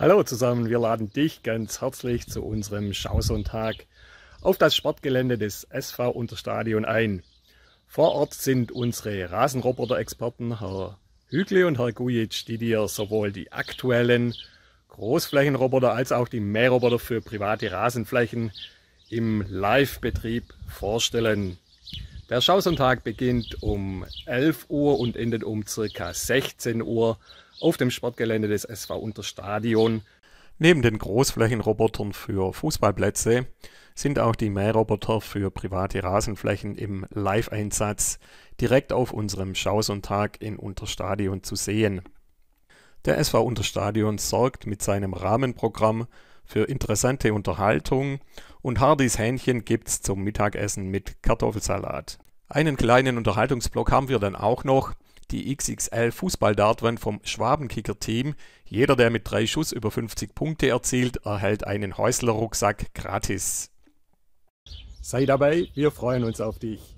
Hallo zusammen, wir laden dich ganz herzlich zu unserem Schausonntag auf das Sportgelände des SV Unterstadion ein. Vor Ort sind unsere Rasenroboter-Experten Herr Hügle und Herr Gujic, die dir sowohl die aktuellen Großflächenroboter als auch die Mähroboter für private Rasenflächen im Live-Betrieb vorstellen. Der Schausonntag beginnt um 11 Uhr und endet um circa 16 Uhr auf dem Sportgelände des SV Unterstadion. Neben den Großflächenrobotern für Fußballplätze sind auch die Mähroboter für private Rasenflächen im Live-Einsatz direkt auf unserem Schausontag in Unterstadion zu sehen. Der SV Unterstadion sorgt mit seinem Rahmenprogramm für interessante Unterhaltung und Hardys Hähnchen gibt's zum Mittagessen mit Kartoffelsalat. Einen kleinen Unterhaltungsblock haben wir dann auch noch die XXL Fußballdartwand vom Schwabenkicker-Team. Jeder, der mit drei Schuss über 50 Punkte erzielt, erhält einen Häusler-Rucksack gratis. Sei dabei, wir freuen uns auf dich.